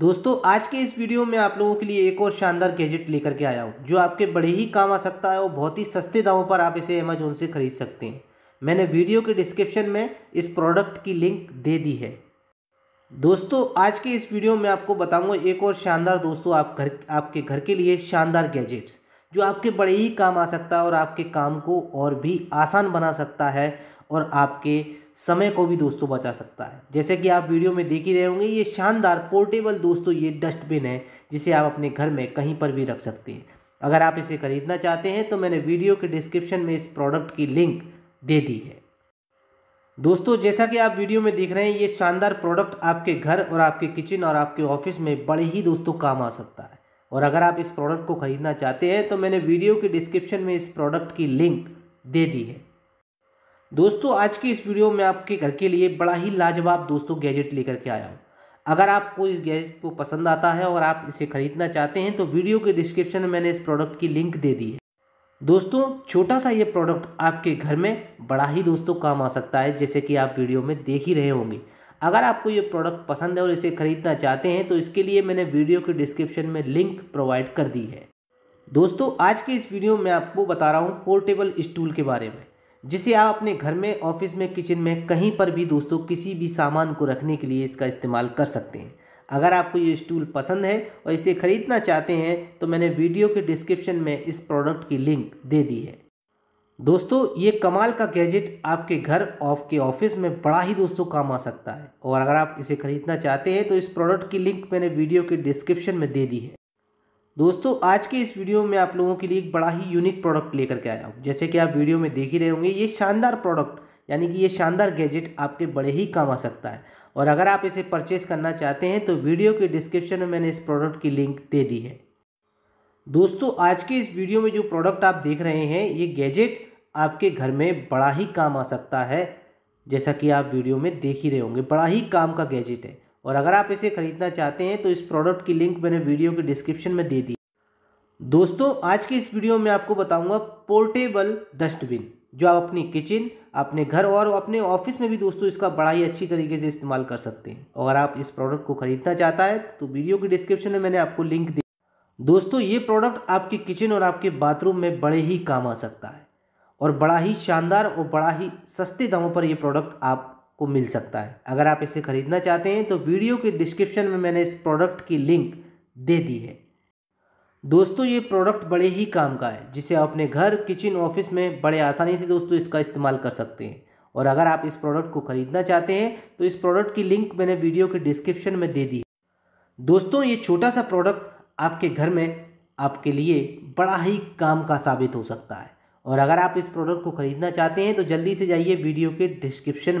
दोस्तों आज के इस वीडियो में आप लोगों के लिए एक और शानदार गैजेट लेकर के आया हूँ जो आपके बड़े ही काम आ सकता है और बहुत ही सस्ते दामों पर आप इसे अमेजोन से खरीद सकते हैं मैंने वीडियो के डिस्क्रिप्शन में इस प्रोडक्ट की लिंक दे दी है दोस्तों आज के इस वीडियो में आपको बताऊंगा एक और शानदार दोस्तों आप घर आपके घर के लिए शानदार गैजेट्स जो आपके बड़े ही काम आ सकता है और आपके काम को और भी आसान बना सकता है और आपके समय को भी दोस्तों बचा सकता है जैसे कि आप वीडियो में देख ही रहे होंगे ये शानदार पोर्टेबल दोस्तों ये डस्टबिन है जिसे आप अपने घर में कहीं पर भी रख सकते हैं अगर आप इसे ख़रीदना चाहते हैं तो मैंने वीडियो के डिस्क्रिप्शन में इस प्रोडक्ट की लिंक दे दी है दोस्तों जैसा कि आप वीडियो में देख रहे हैं ये शानदार प्रोडक्ट आपके घर और आपके किचन और आपके ऑफिस में बड़े ही दोस्तों काम आ सकता है और अगर आप इस प्रोडक्ट को ख़रीदना चाहते हैं तो मैंने वीडियो के डिस्क्रिप्शन में इस प्रोडक्ट की लिंक दे दी है दोस्तों आज की इस वीडियो में आपके घर के लिए बड़ा ही लाजवाब दोस्तों गैजेट लेकर के आया हूँ अगर आपको इस गैजेट को पसंद आता है और आप इसे खरीदना चाहते हैं तो वीडियो के डिस्क्रिप्शन में मैंने इस प्रोडक्ट की लिंक दे दी है दोस्तों छोटा सा ये प्रोडक्ट आपके घर में बड़ा ही दोस्तों काम आ सकता है जैसे कि आप वीडियो में देख ही रहे होंगे अगर आपको ये प्रोडक्ट पसंद है और इसे खरीदना चाहते हैं तो इसके लिए मैंने वीडियो के डिस्क्रिप्शन में लिंक प्रोवाइड कर दी है दोस्तों आज की इस वीडियो में आपको बता रहा हूँ पोर्टेबल स्टूल के बारे में जिसे आप अपने घर में ऑफिस में किचन में कहीं पर भी दोस्तों किसी भी सामान को रखने के लिए इसका इस्तेमाल कर सकते हैं अगर आपको ये स्टूल पसंद है और इसे ख़रीदना चाहते हैं तो मैंने वीडियो के डिस्क्रिप्शन में इस प्रोडक्ट की लिंक दे दी है दोस्तों ये कमाल का गैजेट आपके घर ऑफ के ऑफिस में बड़ा ही दोस्तों काम आ सकता है और अगर आप इसे ख़रीदना चाहते हैं तो इस प्रोडक्ट की लिंक मैंने वीडियो के डिस्क्रिप्शन में दे दी है दोस्तों आज के इस वीडियो में आप लोगों के लिए एक बड़ा ही यूनिक प्रोडक्ट लेकर के आया हूँ जैसे कि आप वीडियो में देख ही रहे होंगे ये शानदार प्रोडक्ट यानी कि ये शानदार गैजेट आपके बड़े ही काम आ सकता है और अगर आप इसे परचेस करना चाहते हैं तो वीडियो के डिस्क्रिप्शन में मैंने इस प्रोडक्ट की लिंक दे दी है दोस्तों आज के इस वीडियो में जो प्रोडक्ट आप देख रहे हैं ये गैजेट आपके घर में बड़ा ही काम आ सकता है जैसा कि आप वीडियो में देख ही रहे होंगे बड़ा ही काम का गैजेट है और अगर आप इसे ख़रीदना चाहते हैं तो इस प्रोडक्ट की लिंक मैंने वीडियो के डिस्क्रिप्शन में दे दी दोस्तों आज की इस वीडियो में आपको बताऊंगा पोर्टेबल डस्टबिन जो आप अपनी किचन अपने घर और अपने ऑफिस में भी दोस्तों इसका बड़ा ही अच्छी तरीके से इस्तेमाल कर सकते हैं अगर आप इस प्रोडक्ट को ख़रीदना चाहता है तो वीडियो के डिस्क्रिप्शन में मैंने आपको लिंक दी दोस्तों ये प्रोडक्ट आपके किचन और आपके बाथरूम में बड़े ही काम आ सकता है और बड़ा ही शानदार और बड़ा ही सस्ते दामों पर यह प्रोडक्ट आप को मिल सकता है अगर आप इसे ख़रीदना चाहते हैं तो वीडियो के डिस्क्रिप्शन में मैंने इस प्रोडक्ट की लिंक दे दी है दोस्तों ये प्रोडक्ट बड़े ही काम का है जिसे आप अपने घर किचन ऑफिस में बड़े आसानी से दोस्तों इसका इस्तेमाल कर सकते हैं और अगर आप इस प्रोडक्ट को ख़रीदना चाहते हैं तो इस प्रोडक्ट की लिंक मैंने वीडियो के डिस्क्रिप्शन में दे दी है दोस्तों ये छोटा सा प्रोडक्ट आपके घर में आपके लिए बड़ा ही काम का साबित हो सकता है और अगर आप इस प्रोडक्ट को ख़रीदना चाहते हैं तो जल्दी से जाइए वीडियो के डिस्क्रिप्शन में